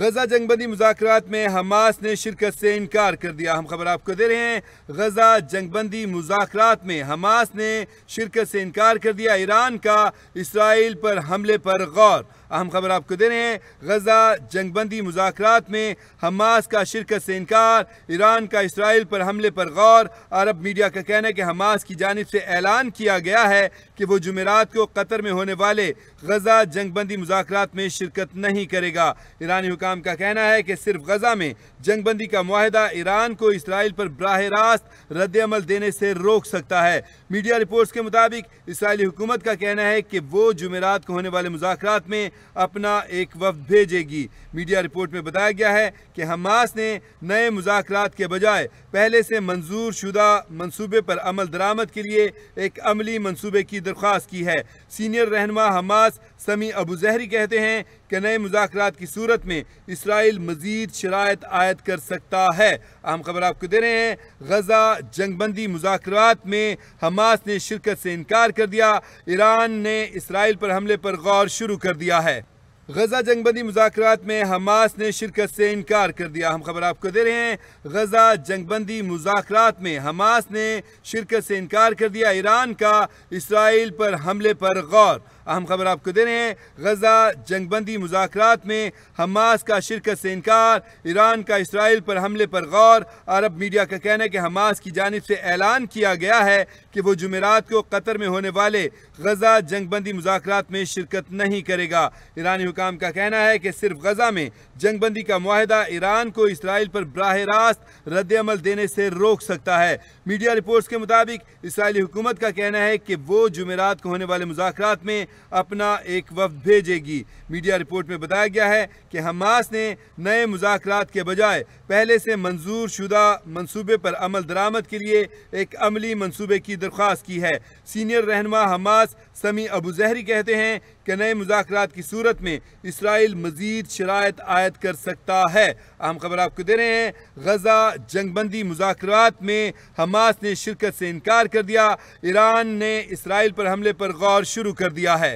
गजा जंगबंदी मुजाकर में हमास ने शिरकत से इनकार कर दिया हम खबर आपको दे रहे हैं गजा जंगबंदी मुजात में हमास ने शिरकत से इनकार कर दिया ईरान का इसराइल पर हमले पर गौर अहम खबर आपको दे रहे हैं गजा जंगबंदी मुजाकर में हमास का शिरकत से इनकार ईरान का इसराइल पर हमले पर गौर अरब मीडिया का कहना है कि हमास की जानब से ऐलान किया गया है कि वह जमेरात को कतर में होने वाले गजा जंगबंदी मुजाकर में शिरकत नहीं करेगा ईरानी हुकाम का कहना है कि सिर्फ गजा में जंगबंदी का माहिदा ईरान को इसराइल पर बरह रास्त रद्दमल देने से रोक सकता है मीडिया रिपोर्ट्स के मुताबिक इसराइली हुकूमत का कहना है कि वो जुमेरात को होने वाले मुजाकर में अपना एक वफ भेजेगी मीडिया रिपोर्ट में बताया गया है कि हमास ने नए मुजाकर के बजाय पहले से मंजूर शुदा मनसूबे पर अमल दरामद के लिए एक अमली मनसूबे की दरख्वास्त की है सीनियर रहनमा हमास समी अबू जहरी कहते हैं कि नए मुजाकर की सूरत में इसराइल मज़ीद शराय आयद कर सकता है अहम खबर आपको दे रहे हैं गजा जंगबंदी मुजाकर में हमास ने शिरकत से इनकार कर दिया ईरान ने इसराइल पर हमले पर गौर शुरू कर दिया है गजा जंगबंदी मुजाकर में हमास ने शिरकत से इनकार कर दिया हम खबर आपको दे रहे हैं गजा जंगबंदी मुजाकर में हमास ने शिरकत से इनकार कर दिया ईरान का इसराइल पर हमले पर गौर अहम खबर आपको दे रहे हैं गजा जंगबंदी मुजाकर में हमास का शिरकत से इनकार ईरान का इसराइल पर हमले पर गौर अरब मीडिया का कहना है कि हमास की जानब से ऐलान किया गया है कि वह जमेरात को कतर में होने वाले गजा जंगबंदी मुजाकर में शिरकत नहीं करेगा ईरानी हुकाम का कहना है कि सिर्फ गजा में जंगबंदी का माहिदा ईरान को इसराइल पर बरह रास्त रद्दमल देने से रोक सकता है मीडिया रिपोर्ट्स के मुताबिक इसराइली हुकूमत का कहना है कि वो जुमेरात को होने वाले मुजाकर में अपना एक वफद भेजेगी मीडिया रिपोर्ट में बताया गया है कि हमास ने नए मुजाकर के बजाय पहले से मंजूर शुदा मनसूबे पर अमल दरामद के लिए एक अमली मनसूबे की दरख्वास्त की है सीनियर रहनमा हमास समी अबू जहरी कहते हैं कि नए मुजाकर की सूरत में इसराइल मज़ीद शराय आयद कर सकता है अहम खबर आपको दे रहे हैं गजा जंगबंदी मुजाकर में हमास ने शिरकत से इनकार कर दिया ईरान ने इसराइल पर हमले पर गौर शुरू कर दिया है